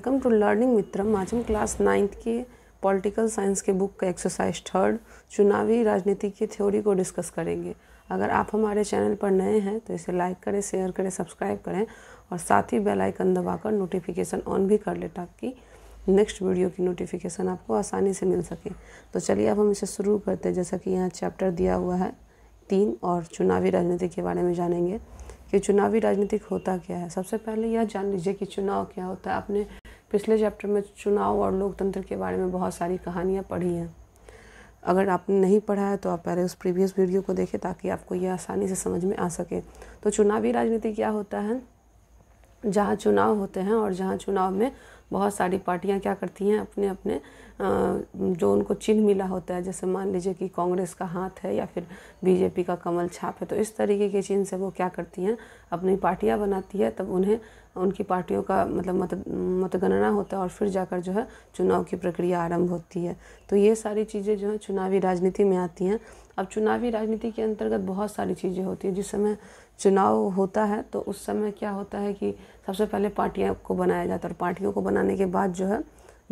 welcome to learning मित्रम आज हम क्लास नाइन्थ के पॉलिटिकल साइंस के बुक का एक्सरसाइज थर्ड चुनावी राजनीति की थ्योरी को डिस्कस करेंगे अगर आप हमारे चैनल पर नए हैं तो इसे लाइक करें शेयर करें सब्सक्राइब करें और साथ ही बेल आइकन दबाकर नोटिफिकेशन ऑन भी कर लें ताकि नेक्स्ट वीडियो की नोटिफिकेशन आपको आसानी से मिल सके तो चलिए अब हम इसे शुरू करते हैं जैसा कि यहाँ चैप्टर दिया हुआ है तीन और चुनावी राजनीति के बारे में जानेंगे कि चुनावी राजनीतिक होता क्या है सबसे पहले यह जान लीजिए कि चुनाव क्या होता है आपने पिछले चैप्टर में चुनाव और लोकतंत्र के बारे में बहुत सारी कहानियाँ पढ़ी हैं अगर आपने नहीं पढ़ा है तो आप पहले उस प्रीवियस वीडियो को देखें ताकि आपको ये आसानी से समझ में आ सके तो चुनावी राजनीति क्या होता है जहाँ चुनाव होते हैं और जहाँ चुनाव में बहुत सारी पार्टियां क्या करती हैं अपने अपने जो उनको चिन्ह मिला होता है जैसे मान लीजिए कि कांग्रेस का हाथ है या फिर बीजेपी का कमल छाप है तो इस तरीके के चिन्ह से वो क्या करती हैं अपनी पार्टियां बनाती है तब उन्हें उनकी पार्टियों का मतलब मत मतगणना होता है और फिर जाकर जो है चुनाव की प्रक्रिया आरंभ होती है तो ये सारी चीज़ें जो है चुनावी राजनीति में आती हैं अब चुनावी राजनीति के अंतर्गत बहुत सारी चीज़ें होती हैं जिस समय चुनाव होता है तो उस समय क्या होता है कि सबसे पहले पार्टियों को बनाया जाता है और पार्टियों को बनाने के बाद जो है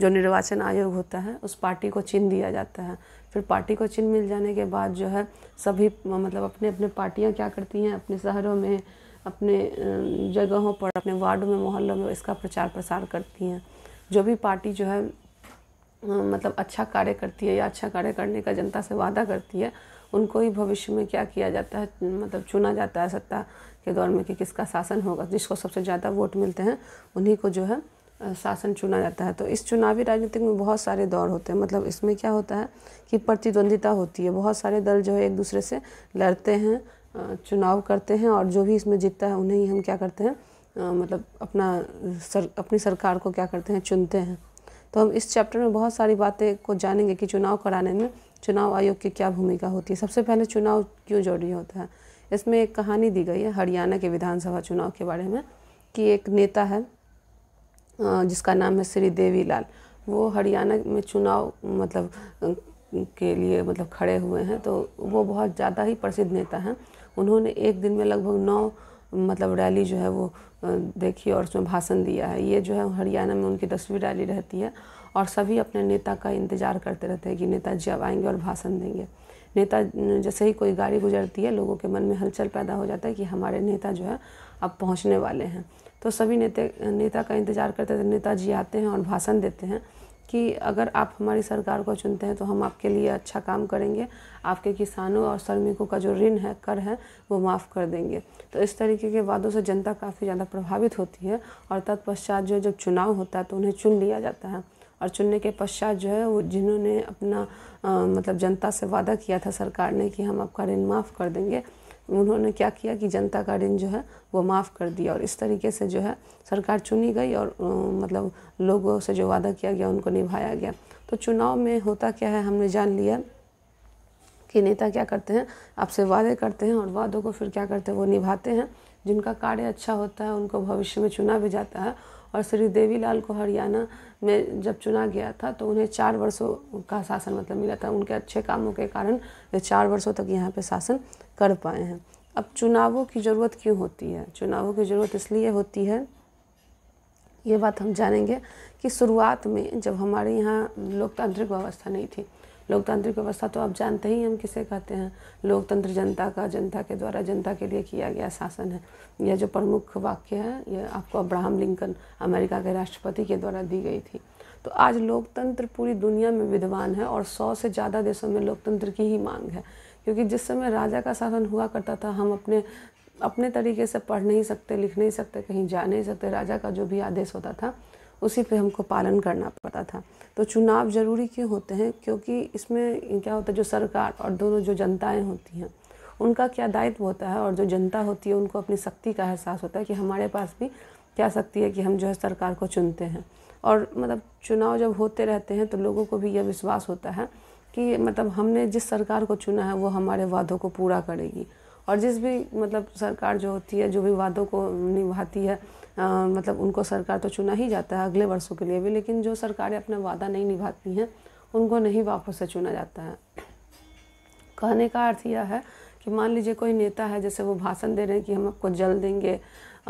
जो निर्वाचन आयोग होता है उस पार्टी को चिन्ह दिया जाता है फिर पार्टी को चिन्ह मिल जाने के बाद जो है सभी मतलब अपने अपने पार्टियां क्या करती हैं अपने शहरों में अपने जगहों पर अपने वार्डों में मोहल्लों में इसका प्रचार प्रसार करती हैं जो भी पार्टी जो है मतलब अच्छा कार्य करती है या अच्छा कार्य करने का जनता से वादा करती है उनको ही भविष्य में क्या किया जाता है मतलब चुना जाता है सत्ता के दौर में कि किसका शासन होगा जिसको सबसे ज़्यादा वोट मिलते हैं उन्हीं को जो है शासन चुना जाता है तो इस चुनावी राजनीतिक में बहुत सारे दौर होते हैं मतलब इसमें क्या होता है कि प्रतिद्वंदिता होती है बहुत सारे दल जो है एक दूसरे से लड़ते हैं चुनाव करते हैं और जो भी इसमें जीतता है उन्हें ही हम क्या करते हैं मतलब अपना सर अपनी सरकार को क्या करते हैं चुनते हैं तो हम इस चैप्टर में बहुत सारी बातें को जानेंगे कि चुनाव कराने में चुनाव आयोग की क्या भूमिका होती है सबसे पहले चुनाव क्यों जरूरी होता है इसमें एक कहानी दी गई है हरियाणा के विधानसभा चुनाव के बारे में कि एक नेता है जिसका नाम है श्री देवी लाल वो हरियाणा में चुनाव मतलब के लिए मतलब खड़े हुए हैं तो वो बहुत ज़्यादा ही प्रसिद्ध नेता हैं उन्होंने एक दिन में लगभग नौ मतलब रैली जो है वो देखी और उसमें भाषण दिया है ये जो है हरियाणा में उनकी दसवीं रैली रहती है और सभी अपने नेता का इंतज़ार करते रहते हैं कि नेताजी अब आएंगे और भाषण देंगे नेता जैसे ही कोई गाड़ी गुजरती है लोगों के मन में हलचल पैदा हो जाता है कि हमारे नेता जो है अब पहुंचने वाले हैं तो सभी नेता नेता का इंतज़ार करते थे नेताजी आते हैं और भाषण देते हैं कि अगर आप हमारी सरकार को चुनते हैं तो हम आपके लिए अच्छा काम करेंगे आपके किसानों और श्रमिकों का जो ऋण है कर है वो माफ़ कर देंगे तो इस तरीके के वादों से जनता काफ़ी ज़्यादा प्रभावित होती है और तत्पश्चात जो जब चुनाव होता है तो उन्हें चुन लिया जाता है और चुनने के पश्चात जो है वो जिन्होंने अपना आ, मतलब जनता से वादा किया था सरकार ने कि हम आपका ऋण माफ़ कर देंगे उन्होंने क्या किया कि जनता का ऋण जो है वो माफ़ कर दिया और इस तरीके से जो है सरकार चुनी गई और आ, मतलब लोगों से जो वादा किया गया उनको निभाया गया तो चुनाव में होता क्या है हमने जान लिया कि नेता क्या करते हैं आपसे वादे करते हैं और वादों को फिर क्या करते हैं वो निभाते हैं जिनका कार्य अच्छा होता है उनको भविष्य में चुना भी जाता है और श्री देवीलाल को हरियाणा में जब चुना गया था तो उन्हें चार वर्षों का शासन मतलब मिला था उनके अच्छे कामों के कारण वे चार वर्षों तक यहाँ पे शासन कर पाए हैं अब चुनावों की ज़रूरत क्यों होती है चुनावों की ज़रूरत इसलिए होती है ये बात हम जानेंगे कि शुरुआत में जब हमारे यहाँ लोकतांत्रिक व्यवस्था नहीं थी लोकतांत्रिक व्यवस्था तो आप जानते ही हम किसे कहते हैं लोकतंत्र जनता का जनता के द्वारा जनता के लिए किया गया शासन है यह जो प्रमुख वाक्य है यह आपको अब्राहम लिंकन अमेरिका के राष्ट्रपति के द्वारा दी गई थी तो आज लोकतंत्र पूरी दुनिया में विद्वान है और सौ से ज़्यादा देशों में लोकतंत्र की ही मांग है क्योंकि जिस समय राजा का शासन हुआ करता था हम अपने अपने तरीके से पढ़ नहीं सकते लिख नहीं सकते कहीं जा नहीं सकते राजा का जो भी आदेश होता था उसी पे हमको पालन करना पड़ता था तो चुनाव ज़रूरी क्यों होते हैं क्योंकि इसमें क्या होता है जो सरकार और दोनों जो जनताएं होती हैं उनका क्या दायित्व होता है और जो जनता होती है उनको अपनी शक्ति का एहसास होता है कि हमारे पास भी क्या शक्ति है कि हम जो है सरकार को चुनते हैं और मतलब चुनाव जब होते रहते हैं तो लोगों को भी यह विश्वास होता है कि मतलब हमने जिस सरकार को चुना है वो हमारे वादों को पूरा करेगी और जिस भी मतलब सरकार जो होती है जो भी वादों को निभाती है आ, मतलब उनको सरकार तो चुना ही जाता है अगले वर्षों के लिए भी लेकिन जो सरकारें अपना वादा नहीं निभाती हैं उनको नहीं वापस से चुना जाता है कहने का अर्थ यह है कि मान लीजिए कोई नेता है जैसे वो भाषण दे रहे हैं कि हम आपको जल देंगे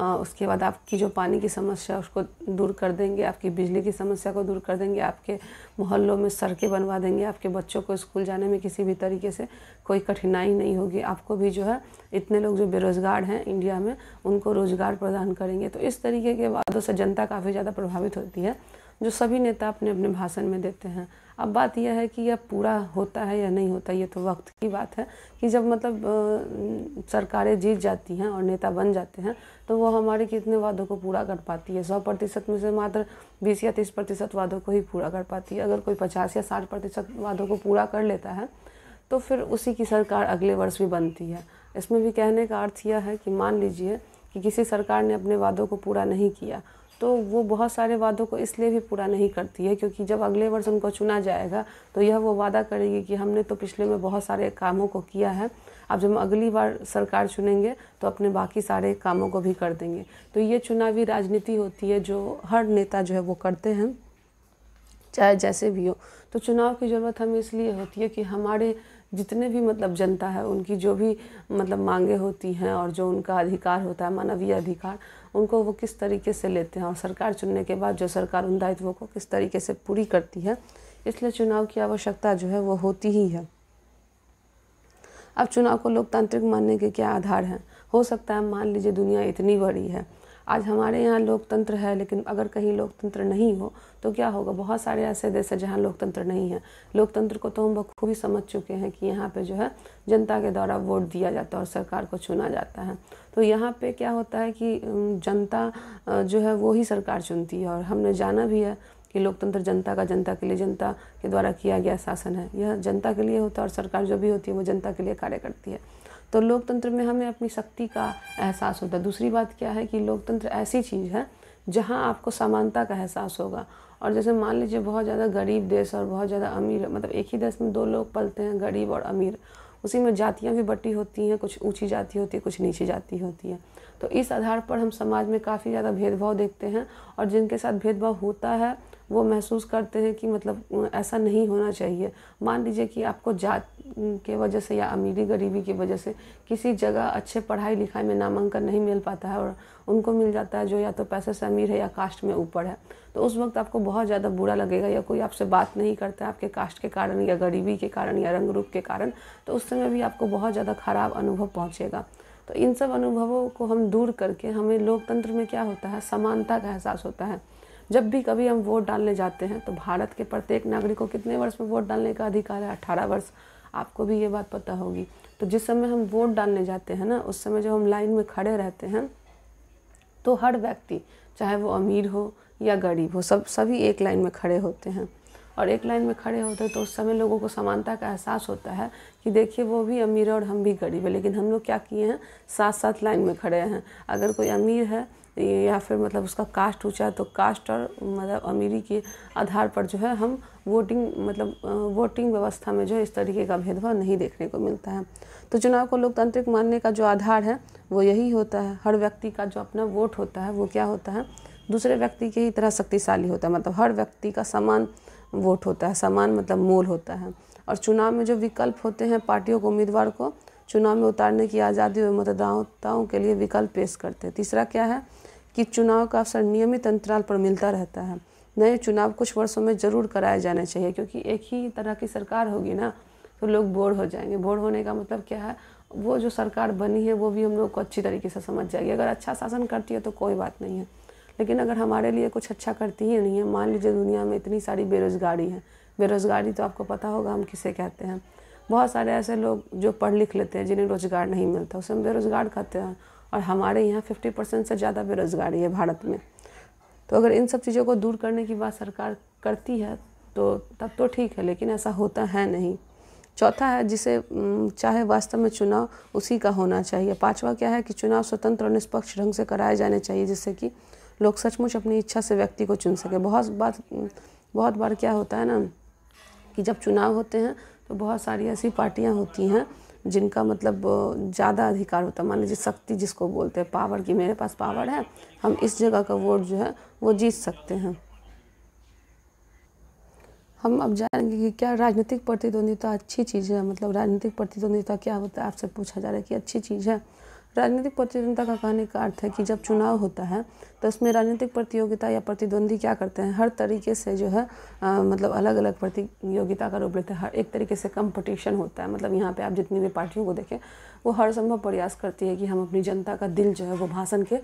उसके बाद आपकी जो पानी की समस्या है उसको दूर कर देंगे आपकी बिजली की समस्या को दूर कर देंगे आपके मोहल्लों में सड़कें बनवा देंगे आपके बच्चों को स्कूल जाने में किसी भी तरीके से कोई कठिनाई नहीं होगी आपको भी जो है इतने लोग जो बेरोज़गार हैं इंडिया में उनको रोज़गार प्रदान करेंगे तो इस तरीके के वादों से जनता काफ़ी ज़्यादा प्रभावित होती है जो सभी नेता अपने अपने भाषण में देते हैं अब बात यह है कि यह पूरा होता है या नहीं होता ये तो वक्त की बात है कि जब मतलब सरकारें जीत जाती हैं और नेता बन जाते हैं तो वो हमारे कितने वादों को पूरा कर पाती है सौ प्रतिशत में से मात्र बीस या तीस प्रतिशत वादों को ही पूरा कर पाती है अगर कोई पचास या साठ प्रतिशत वादों को पूरा कर लेता है तो फिर उसी की सरकार अगले वर्ष भी बनती है इसमें भी कहने का अर्थ यह है कि मान लीजिए कि किसी सरकार ने अपने वादों को पूरा नहीं किया तो वो बहुत सारे वादों को इसलिए भी पूरा नहीं करती है क्योंकि जब अगले वर्ष उनको चुना जाएगा तो यह वो वादा करेगी कि हमने तो पिछले में बहुत सारे कामों को किया है अब जब हम अगली बार सरकार चुनेंगे तो अपने बाकी सारे कामों को भी कर देंगे तो ये चुनावी राजनीति होती है जो हर नेता जो है वो करते हैं चाहे जैसे भी हो तो चुनाव की ज़रूरत हमें इसलिए होती है कि हमारे जितने भी मतलब जनता है उनकी जो भी मतलब मांगे होती हैं और जो उनका अधिकार होता है मानवीय अधिकार उनको वो किस तरीके से लेते हैं और सरकार चुनने के बाद जो सरकार उन दायित्वों को किस तरीके से पूरी करती है इसलिए चुनाव की आवश्यकता जो है वो होती ही है अब चुनाव को लोकतांत्रिक मानने के क्या आधार हैं हो सकता है मान लीजिए दुनिया इतनी बड़ी है आज हमारे यहाँ लोकतंत्र है लेकिन अगर कहीं लोकतंत्र नहीं हो तो क्या होगा बहुत सारे ऐसे देश हैं जहाँ लोकतंत्र नहीं है लोकतंत्र को तो हम बखूबी समझ चुके हैं कि यहाँ पे जो है जनता के द्वारा वोट दिया जाता है और सरकार को चुना जाता है तो यहाँ पे क्या होता है कि जनता जो है वो ही सरकार चुनती है और हमने जाना भी है कि लोकतंत्र जनता का जनता के लिए जनता के द्वारा किया गया शासन है यह जनता के लिए होता है और सरकार जो भी होती है वो जनता के लिए कार्य करती है तो लोकतंत्र में हमें अपनी शक्ति का एहसास होता है दूसरी बात क्या है कि लोकतंत्र ऐसी चीज़ है जहाँ आपको समानता का एहसास होगा और जैसे मान लीजिए बहुत ज़्यादा गरीब देश और बहुत ज़्यादा अमीर मतलब एक ही देश में दो लोग पलते हैं गरीब और अमीर उसी में जातियाँ भी बटी होती हैं कुछ ऊंची जाति होती है कुछ नीची जाति होती है तो इस आधार पर हम समाज में काफ़ी ज़्यादा भेदभाव देखते हैं और जिनके साथ भेदभाव होता है वो महसूस करते हैं कि मतलब ऐसा नहीं होना चाहिए मान लीजिए कि आपको जात के वजह से या अमीरी गरीबी की वजह से किसी जगह अच्छे पढ़ाई लिखाई में नामांकन नहीं मिल पाता है और उनको मिल जाता है जो या तो पैसे से अमीर है या कास्ट में ऊपर है तो उस वक्त आपको बहुत ज़्यादा बुरा लगेगा या कोई आपसे बात नहीं करता आपके कास्ट के कारण या गरीबी के कारण या रंग रूप के कारण तो उस समय भी आपको बहुत ज़्यादा खराब अनुभव पहुँचेगा तो इन सब अनुभवों को हम दूर करके हमें लोकतंत्र में क्या होता है समानता का एहसास होता है जब भी कभी हम वोट डालने जाते हैं तो भारत के प्रत्येक नागरिक को कितने वर्ष में वोट डालने का अधिकार है अठारह वर्ष आपको भी ये बात पता होगी तो जिस समय हम वोट डालने जाते हैं ना उस समय जब हम लाइन में खड़े रहते हैं तो हर व्यक्ति चाहे वो अमीर हो या गरीब हो सब सभी एक लाइन में खड़े होते हैं और एक लाइन में खड़े होते हैं तो उस समय लोगों को समानता का एहसास होता है कि देखिए वो भी अमीर है और हम भी गरीब है लेकिन हम लोग क्या किए हैं साथ साथ लाइन में खड़े हैं अगर कोई अमीर है या फिर मतलब उसका कास्ट ऊँचा तो कास्ट और मतलब अमीरी के आधार पर जो है हम वोटिंग मतलब वोटिंग व्यवस्था में जो है इस तरीके का भेदभाव नहीं देखने को मिलता है तो चुनाव को लोकतांत्रिक मानने का जो आधार है वो यही होता है हर व्यक्ति का जो अपना वोट होता है वो क्या होता है दूसरे व्यक्ति के ही तरह शक्तिशाली होता है मतलब हर व्यक्ति का समान वोट होता है समान मतलब मोल होता है और चुनाव में जो विकल्प होते हैं पार्टियों को उम्मीदवार को चुनाव में उतारने की आज़ादी और मतदाताओं के लिए विकल्प पेश करते हैं तीसरा क्या है कि चुनाव का अवसर नियमित अंतराल पर मिलता रहता है नए चुनाव कुछ वर्षों में ज़रूर कराए जाने चाहिए क्योंकि एक ही तरह की सरकार होगी ना तो लोग बोर हो जाएंगे बोर होने का मतलब क्या है वो जो सरकार बनी है वो भी हम लोग को अच्छी तरीके से समझ जाएगी अगर अच्छा शासन करती है तो कोई बात नहीं है लेकिन अगर हमारे लिए कुछ अच्छा करती ही नहीं है मान लीजिए दुनिया में इतनी सारी बेरोज़गारी है बेरोज़गारी तो आपको पता होगा हम किसे कहते हैं बहुत सारे ऐसे लोग जो पढ़ लिख लेते हैं जिन्हें रोज़गार नहीं मिलता उसे हम बेरोज़गार कहते हैं और हमारे यहाँ फिफ्टी परसेंट से ज़्यादा बेरोज़गारी है भारत में तो अगर इन सब चीज़ों को दूर करने की बात सरकार करती है तो तब तो ठीक है लेकिन ऐसा होता है नहीं चौथा है जिसे चाहे वास्तव में चुनाव उसी का होना चाहिए पांचवा क्या है कि चुनाव स्वतंत्र और निष्पक्ष ढंग से कराए जाने चाहिए जिससे कि लोग सचमुच अपनी इच्छा से व्यक्ति को चुन सके बहुत बात बहुत बार क्या होता है ना कि जब चुनाव होते हैं तो बहुत सारी ऐसी पार्टियाँ होती हैं जिनका मतलब ज़्यादा अधिकार होता है मान लीजिए शक्ति जिसको बोलते हैं पावर कि मेरे पास पावर है हम इस जगह का वोट जो है वो जीत सकते हैं हम अब जानेंगे कि क्या राजनीतिक प्रतिद्वंदिता अच्छी चीज़ है मतलब राजनीतिक प्रतिद्वंदिता क्या होता है आपसे पूछा जा रहा है कि अच्छी चीज़ है राजनीतिक प्रतिद्वंदिता का कहने का अर्थ है कि जब चुनाव होता है तो उसमें राजनीतिक प्रतियोगिता या प्रतिद्वंदी क्या करते हैं हर तरीके से जो है आ, मतलब अलग अलग प्रतियोगिता का रूप लेते हैं हर एक तरीके से कंपटीशन होता है मतलब यहाँ पे आप जितनी भी पार्टियों को देखें वो हर संभव प्रयास करती है कि हम अपनी जनता का दिल जो है वो भाषण के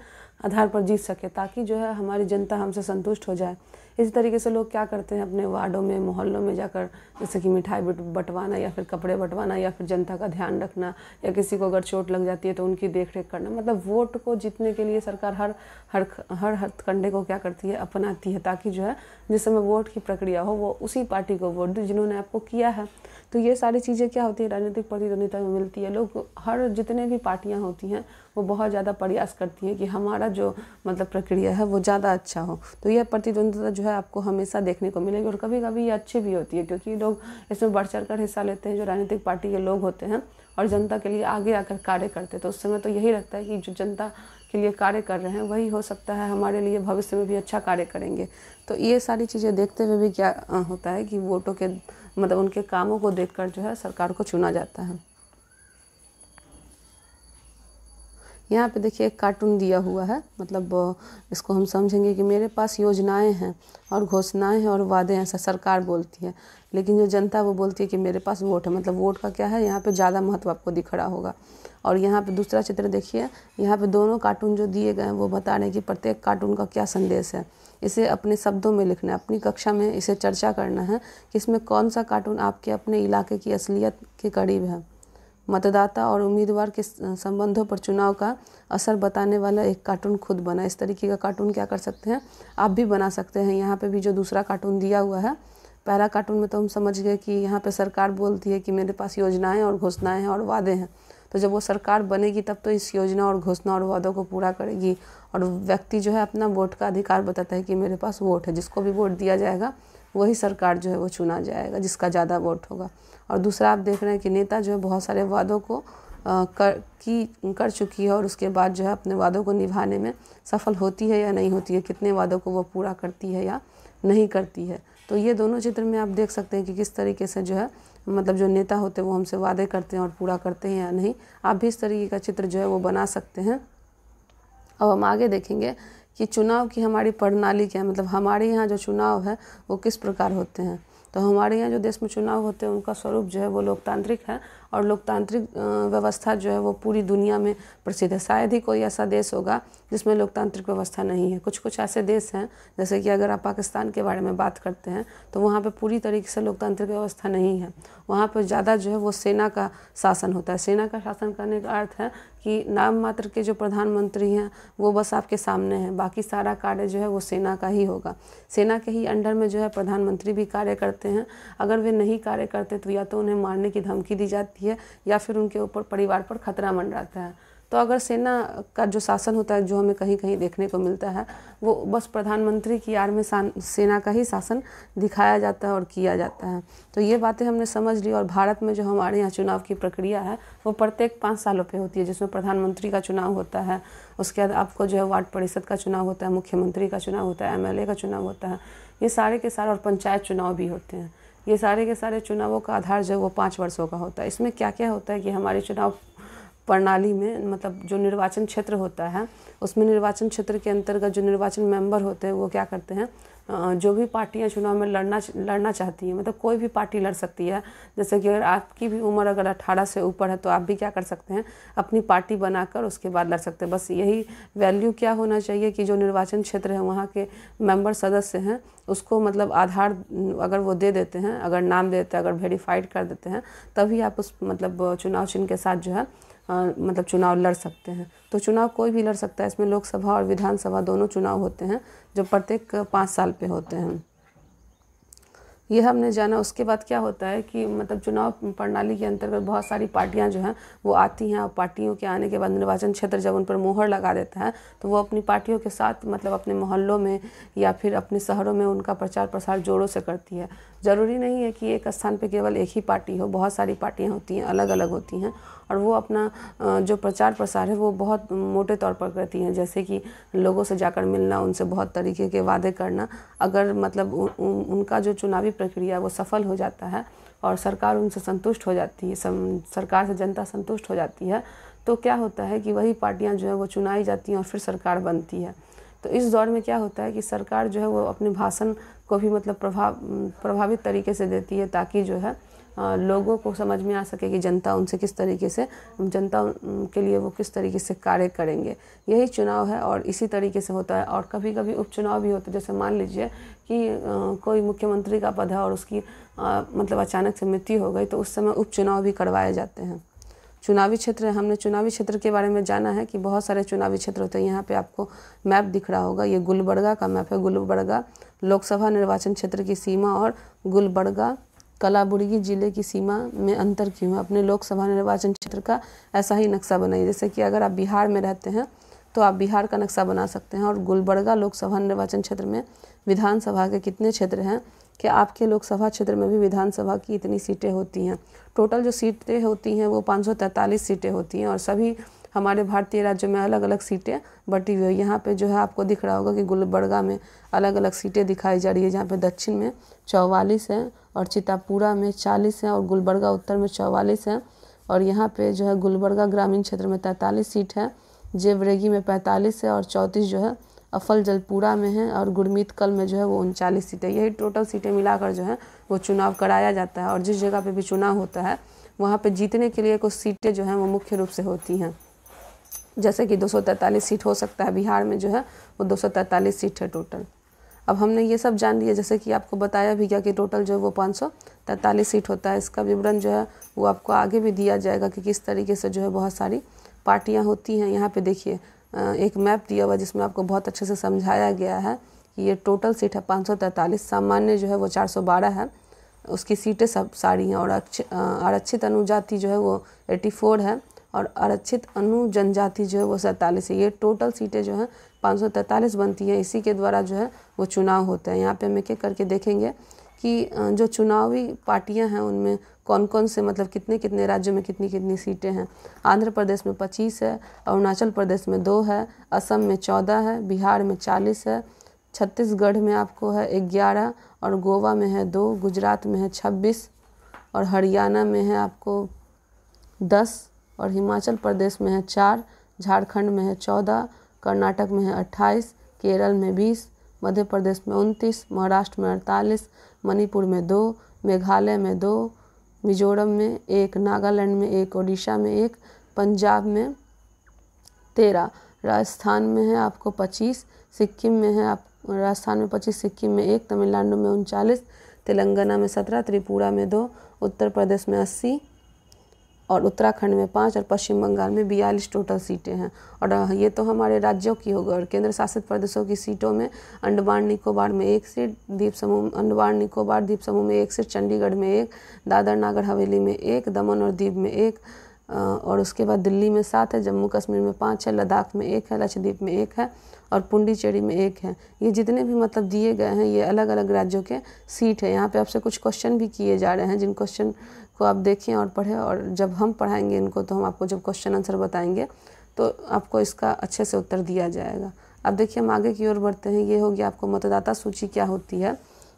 आधार पर जीत सके ताकि जो है हमारी जनता हमसे संतुष्ट हो जाए इसी तरीके से लोग क्या करते हैं अपने वार्डों में मोहल्लों में जाकर जैसे कि मिठाई बंटवाना या फिर कपड़े बंटवाना या फिर जनता का ध्यान रखना या किसी को अगर चोट लग जाती है तो उनकी देख रेख करना मतलब वोट को जीतने के लिए सरकार हर हर हर हथकंडे को क्या करती है अपनाती है ताकि जो है जिस समय वोट की प्रक्रिया हो वो उसी पार्टी को वोट दे जिन्होंने आपको किया है तो ये सारी चीज़ें क्या होती है राजनीतिक प्रतिद्वंदिता में मिलती है लोग हर जितने भी पार्टियाँ होती हैं वो बहुत ज़्यादा प्रयास करती हैं कि हमारा जो मतलब प्रक्रिया है वो ज़्यादा अच्छा हो तो यह प्रतिद्वंदिता जो है आपको हमेशा देखने को मिलेगी और कभी कभी ये अच्छी भी होती है क्योंकि लोग इसमें बढ़ चढ़ कर हिस्सा लेते हैं जो राजनीतिक पार्टी के लोग होते हैं और जनता के लिए आगे आकर कार्य करते हैं तो उस समय तो यही लगता है कि जो जनता के लिए कार्य कर रहे हैं वही हो सकता है हमारे लिए भविष्य में भी अच्छा कार्य करेंगे तो ये सारी चीज़ें देखते हुए भी क्या होता है कि वोटों के मतलब उनके कामों को देखकर जो है सरकार को चुना जाता है यहाँ पे देखिए एक कार्टून दिया हुआ है मतलब इसको हम समझेंगे कि मेरे पास योजनाएं हैं और घोषणाएं हैं और वादे हैं ऐसा सरकार बोलती है लेकिन जो जनता वो बोलती है कि मेरे पास वोट है मतलब वोट का क्या है यहाँ पे ज़्यादा महत्व आपको दिख रहा होगा और यहाँ पे दूसरा चित्र देखिए यहाँ पे दोनों कार्टून जो दिए गए हैं वो बता रहे हैं कि प्रत्येक कार्टून का क्या संदेश है इसे अपने शब्दों में लिखना है अपनी कक्षा में इसे चर्चा करना है कि इसमें कौन सा कार्टून आपके अपने इलाके की असलियत के करीब है मतदाता और उम्मीदवार के संबंधों पर चुनाव का असर बताने वाला एक कार्टून खुद बना इस तरीके का कार्टून क्या कर सकते हैं आप भी बना सकते हैं यहाँ पे भी जो दूसरा कार्टून दिया हुआ है पहला कार्टून में तो हम समझ गए कि यहाँ पे सरकार बोलती है कि मेरे पास योजनाएं और घोषणाएं हैं और वादे हैं तो जब वो सरकार बनेगी तब तो इस योजना और घोषणा और वादों को पूरा करेगी और व्यक्ति जो है अपना वोट का अधिकार बताता है कि मेरे पास वोट है जिसको भी वोट दिया जाएगा वही सरकार जो है वो चुना जाएगा जिसका ज़्यादा वोट होगा और दूसरा आप देख रहे हैं कि नेता जो है बहुत सारे वादों को आ, कर की कर चुकी है और उसके बाद जो है अपने वादों को निभाने में सफल होती है या नहीं होती है कितने वादों को वो पूरा करती है या नहीं करती है तो ये दोनों चित्र में आप देख सकते हैं कि किस तरीके से जो है मतलब जो नेता होते हैं वो हमसे वादे करते हैं और पूरा करते हैं या नहीं आप भी इस तरीके का चित्र जो है वो बना सकते हैं अब हम आगे देखेंगे कि चुनाव की हमारी प्रणाली क्या है मतलब हमारे यहाँ जो चुनाव है वो किस प्रकार होते हैं तो हमारे यहाँ जो देश में चुनाव होते हैं उनका स्वरूप जो है वो लोकतांत्रिक है और लोकतांत्रिक व्यवस्था जो है वो पूरी दुनिया में प्रसिद्ध है शायद ही कोई ऐसा देश होगा जिसमें लोकतांत्रिक व्यवस्था नहीं है कुछ कुछ ऐसे देश हैं जैसे कि अगर आप पाकिस्तान के बारे में बात करते हैं तो वहाँ पर पूरी तरीके से लोकतांत्रिक व्यवस्था नहीं है वहाँ पर ज़्यादा जो है वो सेना का शासन होता है सेना का शासन करने का अर्थ है कि नाम मात्र के जो प्रधानमंत्री हैं वो बस आपके सामने हैं बाकी सारा कार्य जो है वो सेना का ही होगा सेना के ही अंडर में जो है प्रधानमंत्री भी कार्य करते हैं अगर वे नहीं कार्य करते तो या तो उन्हें मारने की धमकी दी जाती है जाती है या फिर उनके ऊपर परिवार पर खतरा मंडराता है तो अगर सेना का जो शासन होता है जो हमें कहीं कहीं देखने को मिलता है वो बस प्रधानमंत्री की आड़ में सेना का ही शासन दिखाया जाता है और किया जाता है तो ये बातें हमने समझ ली और भारत में जो हमारे यहाँ चुनाव की प्रक्रिया है वो प्रत्येक पाँच सालों पे होती है जिसमें प्रधानमंत्री का चुनाव होता है उसके बाद आपको जो है वार्ड परिषद का चुनाव होता है मुख्यमंत्री का चुनाव होता है एम का चुनाव होता है ये सारे के सारे और पंचायत चुनाव भी होते हैं ये सारे के सारे चुनावों का आधार जो वो पाँच वर्षों का होता है इसमें क्या क्या होता है कि हमारे चुनाव प्रणाली में मतलब जो निर्वाचन क्षेत्र होता है उसमें निर्वाचन क्षेत्र के अंतर्गत जो निर्वाचन मेंबर होते हैं वो क्या करते हैं जो भी पार्टियां चुनाव में लड़ना लड़ना चाहती हैं मतलब कोई भी पार्टी लड़ सकती है जैसे कि अगर आपकी भी उम्र अगर अट्ठारह से ऊपर है तो आप भी क्या कर सकते हैं अपनी पार्टी बनाकर उसके बाद लड़ सकते हैं बस यही वैल्यू क्या होना चाहिए कि जो निर्वाचन क्षेत्र है वहाँ के मेंबर सदस्य हैं उसको मतलब आधार अगर वो दे देते हैं अगर नाम देते हैं अगर वेरीफाइड कर देते हैं तभी आप उस मतलब चुनाव चिन्ह के साथ जो है आ, मतलब चुनाव लड़ सकते हैं तो चुनाव कोई भी लड़ सकता है इसमें लोकसभा और विधानसभा दोनों चुनाव होते हैं जो प्रत्येक पाँच साल पे होते हैं ये हमने जाना उसके बाद क्या होता है कि मतलब चुनाव प्रणाली के अंतर्गत बहुत सारी पार्टियां जो हैं वो आती हैं और पार्टियों के आने के बाद निर्वाचन क्षेत्र जब उन पर मोहर लगा देता है तो वो अपनी पार्टियों के साथ मतलब अपने मोहल्लों में या फिर अपने शहरों में उनका प्रचार प्रसार जोरों से करती है ज़रूरी नहीं है कि एक स्थान पे केवल एक ही पार्टी हो बहुत सारी पार्टियाँ होती हैं अलग अलग होती हैं और वो अपना जो प्रचार प्रसार है वो बहुत मोटे तौर पर करती हैं जैसे कि लोगों से जाकर मिलना उनसे बहुत तरीके के वादे करना अगर मतलब उ, उ, उनका जो चुनावी प्रक्रिया वो सफल हो जाता है और सरकार उनसे संतुष्ट हो जाती है सरकार से जनता संतुष्ट हो जाती है तो क्या होता है कि वही पार्टियाँ जो है वो चुनाई जाती हैं और फिर सरकार बनती है तो इस दौर में क्या होता है कि सरकार जो है वो अपने भाषण को भी मतलब प्रभाव प्रभावित तरीके से देती है ताकि जो है लोगों को समझ में आ सके कि जनता उनसे किस तरीके से जनता के लिए वो किस तरीके से कार्य करेंगे यही चुनाव है और इसी तरीके से होता है और कभी कभी उपचुनाव भी होते हैं जैसे मान लीजिए कि कोई मुख्यमंत्री का पद है और उसकी मतलब अचानक से मृत्यु हो गई तो उस समय उपचुनाव भी करवाए जाते हैं चुनावी क्षेत्र हमने चुनावी क्षेत्र के बारे में जाना है कि बहुत सारे चुनावी क्षेत्र होते हैं यहाँ पे आपको मैप दिख रहा होगा ये गुलबर्गा का मैप है गुलबर्गा लोकसभा निर्वाचन क्षेत्र की सीमा और गुलबर्गा कलाबुर्गी जिले की सीमा में अंतर क्यों है अपने लोकसभा निर्वाचन क्षेत्र का ऐसा ही नक्शा बनाइए जैसे कि अगर आप बिहार में रहते हैं तो आप बिहार का नक्शा बना सकते हैं और गुलबर्गा लोकसभा निर्वाचन क्षेत्र में विधानसभा के कितने क्षेत्र हैं कि आपके लोकसभा क्षेत्र में भी विधानसभा की इतनी सीटें होती हैं टोटल जो सीटें होती हैं वो पाँच सीटें होती हैं और सभी हमारे भारतीय राज्यों में अलग अलग सीटें बटी हुई है यहाँ पे जो है आपको दिख रहा होगा कि गुलबर्गा में अलग अलग सीटें दिखाई जा रही है जहाँ पे दक्षिण में चौवालीस हैं और चितापुरा में चालीस हैं और गुलबर्गा उत्तर में चौवालीस हैं और यहाँ पे जो है गुलबर्गा ग्रामीण क्षेत्र में तैंतालीस सीट है जेवरेगी में पैंतालीस है और चौंतीस जो है अफल जलपुरा में है और गुरमीत कल में जो है वो उनचालीस सीटें यही टोटल सीटें मिलाकर जो है वो चुनाव कराया जाता है और जिस जगह पे भी चुनाव होता है वहाँ पे जीतने के लिए कुछ सीटें जो हैं वो मुख्य रूप से होती हैं जैसे कि दो सीट हो सकता है बिहार में जो है वो दो सीट है टोटल अब हमने ये सब जान लिया जैसे कि आपको बताया भी गया कि टोटल जो है वो पाँच सौ तैंतालीस सीट होता है इसका विवरण जो है वो आपको आगे भी दिया जाएगा कि किस तरीके से जो है बहुत सारी पार्टियाँ होती हैं यहाँ पे देखिए एक मैप दिया हुआ जिसमें आपको बहुत अच्छे से समझाया गया है कि ये टोटल सीट है पाँच सामान्य जो है वो चार है उसकी सीटें सब सारी हैं और आरक्षित अनुजाति जो है वो 84 है और आरक्षित अनु जनजाति जो है वो सैंतालीस है ये टोटल सीटें जो हैं पाँच बनती हैं इसी के द्वारा जो है वो चुनाव होते हैं यहाँ पे हम एक करके देखेंगे कि जो चुनावी पार्टियां हैं उनमें कौन कौन से मतलब कितने कितने राज्यों में कितनी कितनी सीटें हैं आंध्र प्रदेश में पच्चीस है अरुणाचल प्रदेश में दो है असम में चौदह है बिहार में चालीस है छत्तीसगढ़ में आपको है ग्यारह और गोवा में है दो गुजरात में है छब्बीस और हरियाणा में है आपको दस और हिमाचल प्रदेश में है चार झारखंड में है चौदह कर्नाटक में है अट्ठाईस केरल में बीस मध्य प्रदेश में उनतीस महाराष्ट्र में अड़तालीस मणिपुर में दो मेघालय में दो मिजोरम में एक नागालैंड में एक उड़ीसा में एक पंजाब में तेरह राजस्थान में है आपको पच्चीस सिक्किम में है आप राजस्थान में पच्चीस सिक्किम में एक तमिलनाडु में उनचालीस तेलंगाना में सत्रह त्रिपुरा में दो उत्तर प्रदेश में अस्सी और उत्तराखंड में पाँच और पश्चिम बंगाल में बयालीस टोटल सीटें हैं और ये तो हमारे राज्यों की होगी और केंद्र शासित प्रदेशों की सीटों में अंडमान निकोबार में एक सीट द्वीप समूह अंडमान निकोबार द्वीप समूह में एक सीट चंडीगढ़ में एक दादर नागर हवेली में एक दमन और द्वीप में एक और उसके बाद दिल्ली में सात है जम्मू कश्मीर में पाँच है लद्दाख में एक है लक्षद्वीप में एक है और पुंडीचेरी में एक है ये जितने भी मतलब दिए गए हैं ये अलग अलग राज्यों के सीट है यहाँ पे आपसे कुछ क्वेश्चन भी किए जा रहे हैं जिन क्वेश्चन को आप देखें और पढ़ें और जब हम पढ़ाएंगे इनको तो हम आपको जब क्वेश्चन आंसर बताएंगे तो आपको इसका अच्छे से उत्तर दिया जाएगा अब देखिए हम आगे की ओर बढ़ते हैं ये होगी आपको मतदाता सूची क्या होती है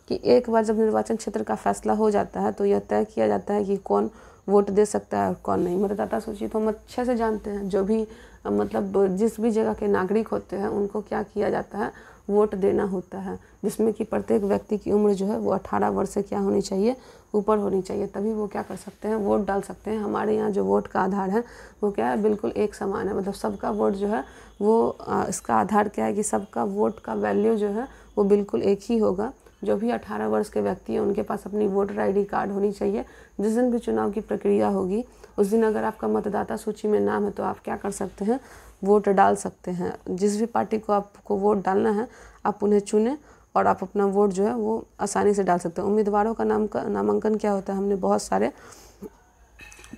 कि एक बार जब निर्वाचन क्षेत्र का फैसला हो जाता है तो यह तय किया जाता है कि कौन वोट दे सकता है और कौन नहीं मतदाता सूची तो हम अच्छे से जानते हैं जो भी मतलब जिस भी जगह के नागरिक होते हैं उनको क्या किया जाता है वोट देना होता है जिसमें कि प्रत्येक व्यक्ति की उम्र जो है वो अठारह वर्ष से क्या होनी चाहिए ऊपर होनी चाहिए तभी वो क्या कर सकते हैं वोट डाल सकते हैं हमारे यहाँ जो वोट का आधार है वो क्या है बिल्कुल एक समान है मतलब सबका वोट जो है वो इसका आधार क्या है कि सबका वोट का वैल्यू जो है वो बिल्कुल एक ही होगा जो भी 18 वर्ष के व्यक्ति हैं उनके पास अपनी वोटर आईडी कार्ड होनी चाहिए जिस दिन भी चुनाव की प्रक्रिया होगी उस दिन अगर आपका मतदाता सूची में नाम है तो आप क्या कर सकते हैं वोट डाल सकते हैं जिस भी पार्टी को आपको वोट डालना है आप उन्हें चुनें और आप अपना वोट जो है वो आसानी से डाल सकते हैं उम्मीदवारों का नाम का नामांकन क्या होता है हमने बहुत सारे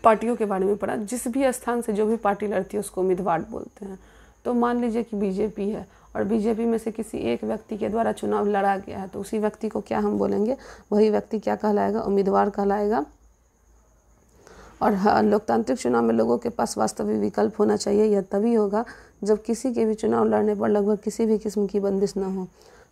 पार्टियों के बारे में पढ़ा जिस भी स्थान से जो भी पार्टी लड़ती है उसको उम्मीदवार बोलते हैं तो मान लीजिए कि बीजेपी है और बीजेपी में से किसी एक व्यक्ति के द्वारा चुनाव लड़ा गया है तो उसी व्यक्ति को क्या हम बोलेंगे वही व्यक्ति क्या कहलाएगा उम्मीदवार कहलाएगा और लोकतांत्रिक चुनाव में लोगों के पास वास्तविक विकल्प होना चाहिए यह तभी होगा जब किसी के भी चुनाव लड़ने पर लगभग किसी भी किस्म की बंदिश न हो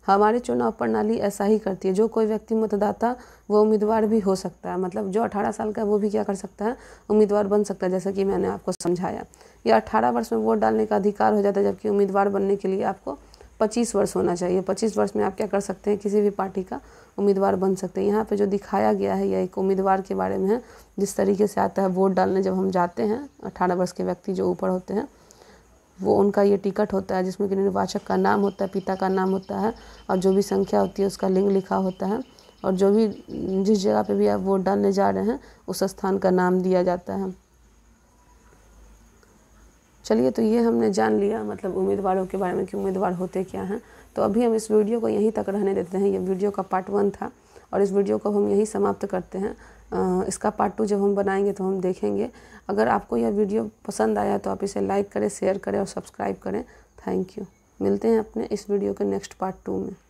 हमारी चुनाव प्रणाली ऐसा ही करती है जो कोई व्यक्ति मतदाता वो उम्मीदवार भी हो सकता है मतलब जो 18 साल का वो भी क्या कर सकता है उम्मीदवार बन सकता है जैसा कि मैंने आपको समझाया या अठारह वर्ष में वोट डालने का अधिकार हो जाता है जबकि उम्मीदवार बनने के लिए आपको पच्चीस वर्ष होना चाहिए पच्चीस वर्ष में आप क्या कर सकते हैं किसी भी पार्टी का उम्मीदवार बन सकते हैं यहाँ पे जो दिखाया गया है यह एक उम्मीदवार के बारे में है जिस तरीके से आता है वोट डालने जब हम जाते हैं अठारह वर्ष के व्यक्ति जो ऊपर होते हैं वो उनका ये टिकट होता है जिसमें कि निर्वाचक का नाम होता है पिता का नाम होता है और जो भी संख्या होती है उसका लिंग लिखा होता है और जो भी जिस जगह पे भी आप वोट डालने जा रहे हैं उस स्थान का नाम दिया जाता है चलिए तो ये हमने जान लिया मतलब उम्मीदवारों के बारे में कि उम्मीदवार होते क्या हैं तो अभी हम इस वीडियो को यहीं तक रहने देते हैं ये वीडियो का पार्ट वन था और इस वीडियो को हम यहीं समाप्त करते हैं इसका पार्ट टू जब हम बनाएंगे तो हम देखेंगे अगर आपको यह वीडियो पसंद आया तो आप इसे लाइक करें शेयर करें और सब्सक्राइब करें थैंक यू मिलते हैं अपने इस वीडियो के नेक्स्ट पार्ट टू में